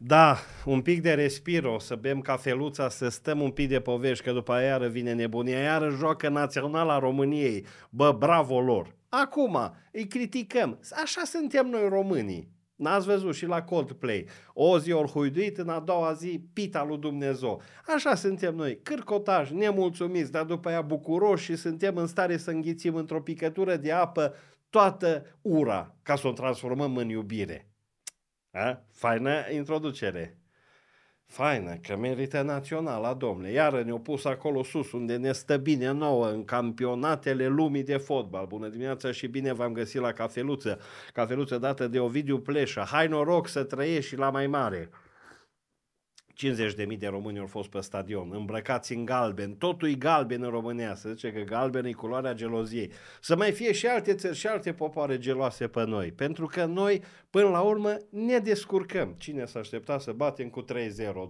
Da, un pic de respiro, să bem cafeluța, să stăm un pic de povești, că după aia iară vine nebunia, iară joacă naționala României. Bă, bravo lor! Acum îi criticăm. Așa suntem noi românii. N-ați văzut și la Coldplay. O zi ori huiduit, în a doua zi pita lui Dumnezeu. Așa suntem noi, cârcotași, nemulțumiți, dar după aia bucuroși și suntem în stare să înghițim într-o picătură de apă toată ura ca să o transformăm în iubire. A? Faină introducere. Faină, că merită naționala, domnule. Iară ne-au pus acolo sus, unde ne stă bine nouă, în campionatele lumii de fotbal. Bună dimineața și bine v-am găsit la cafeluță. Cafeluță dată de Ovidiu Pleșa. Hai noroc să trăiești și la mai mare. 50.000 de români au fost pe stadion, îmbrăcați în galben, totul e galben în România, se zice că galben e culoarea geloziei. Să mai fie și alte țări și alte popoare geloase pe noi, pentru că noi, până la urmă, ne descurcăm. Cine s-a aștepta să batem cu 3-0,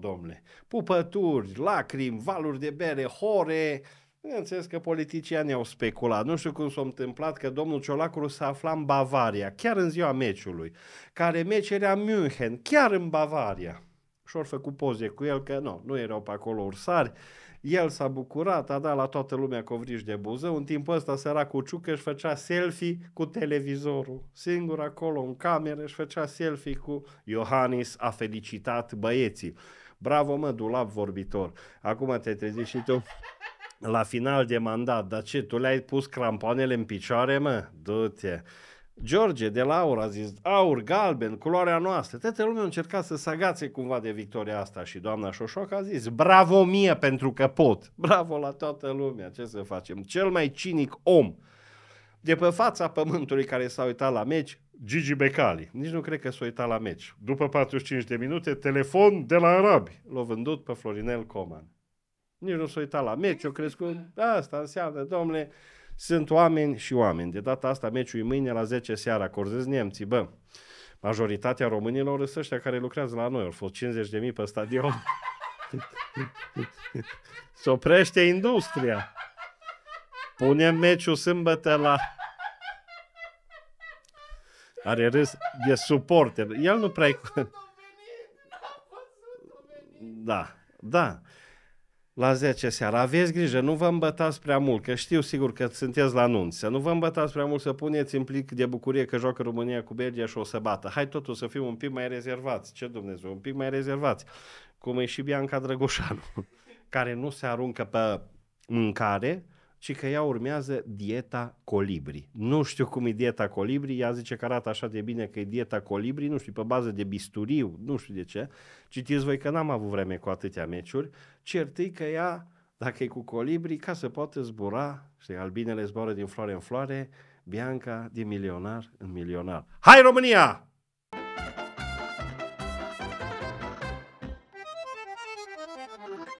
domnule? Pupături, lacrimi, valuri de bere, hore, Bineînțeles că politicianii au speculat. Nu știu cum s-a întâmplat că domnul Ciolacru s-a aflat în Bavaria, chiar în ziua meciului, care meci era München, chiar în Bavaria și-au făcut poze cu el, că nu, nu erau pe acolo ursari. El s-a bucurat, a dat la toată lumea covriș de buză. În timpul ăsta cu Ciucă își făcea selfie cu televizorul. Singur acolo în cameră își făcea selfie cu Iohannis a felicitat băieții. Bravo mă, dulap vorbitor. Acum te trezi și tu la final de mandat. Dar ce, tu le-ai pus crampoanele în picioare mă? Du-te. George de Laura a zis, aur, galben, culoarea noastră. Toată lumea a încercat să sagațe cumva de victoria asta și doamna Șoșoc a zis, bravo mie pentru că pot. Bravo la toată lumea, ce să facem. Cel mai cinic om de pe fața pământului care s-a uitat la meci, Gigi Becali. Nici nu cred că s-a uitat la meci. După 45 de minute, telefon de la arabi. L-a vândut pe Florinel Coman. Nici nu s-a uitat la meci, eu crescut. că asta înseamnă, domnule, sunt oameni și oameni. De data asta meciul e mâine la 10 seara. Acordez nemții, bă. Majoritatea românilor sunt ăștia care lucrează la noi. Au fost 50.000 pe stadion. Se oprește industria. Punem meciul sâmbătă la... Are râs de suporter. El nu prea... Da, da la 10 seara. Aveți grijă, nu vă îmbătați prea mult, că știu sigur că sunteți la anunț. Să nu vă îmbătați prea mult, să puneți în plic de bucurie că joacă România cu Belgia și o să bată. Hai totul să fim un pic mai rezervați. Ce Dumnezeu, un pic mai rezervați. Cum e și Bianca Drăgoșanu, care nu se aruncă pe mâncare, și că ea urmează dieta colibri. Nu știu cum e dieta colibri, ea zice că arată așa de bine că e dieta colibri, nu știu, pe bază de bisturiu, nu știu de ce. Citiți voi că n-am avut vreme cu atâtea meciuri. Cert că ea, dacă e cu colibri, ca să poată zbura, știi, albinele zboară din floare în floare, Bianca din milionar în milionar. Hai România!